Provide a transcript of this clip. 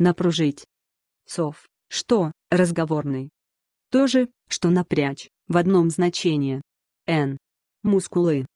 напружить. Сов, что, разговорный. То же, что напрячь, в одном значении. Н. Мускулы.